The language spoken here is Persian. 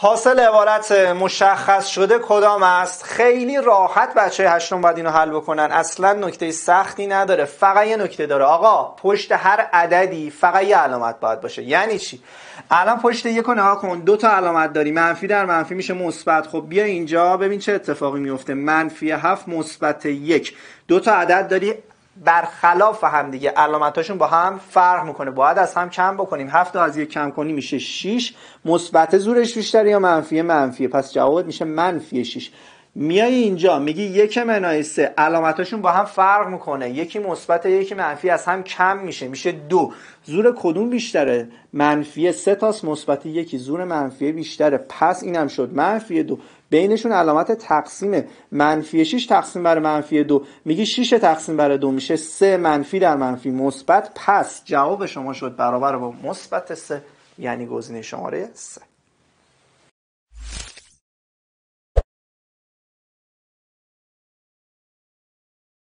حاصل عبارت مشخص شده کدام است خیلی راحت بچه هشتم باید اینو حل بکنن اصلا نکته سختی نداره فقط یه نکته داره آقا پشت هر عددی فقط یه علامت باید باشه یعنی چی الان پشت یک نها کن دو تا علامت داری منفی در منفی میشه مثبت خب بیا اینجا ببین چه اتفاقی میفته منفی هفت مثبت یک دو تا عدد داری برخلاف هم دیگه علامتاشون با هم فرق میکنه باید از هم کم بکنیم هفت از یک کم کنیم میشه 6 مثبت زورش بیشتره یا منفی منفی پس جوابت میشه منفی 6 میای اینجا میگی یک منای سه علامتاشون با هم فرق میکنه یکی مثبت یکی منفی از هم کم میشه میشه دو زور کدوم بیشتره منفی سه تاست مثبت یکی زور منفی بیشتره پس اینم شد منفی دو بینشون علامت تقسیم منفی 6 تقسیم بر منفی 2 میگی 6 تقسیم بر 2 میشه 3 منفی در منفی مثبت پس جواب شما شد برابر با مثبت 3 یعنی گزینه شماره 3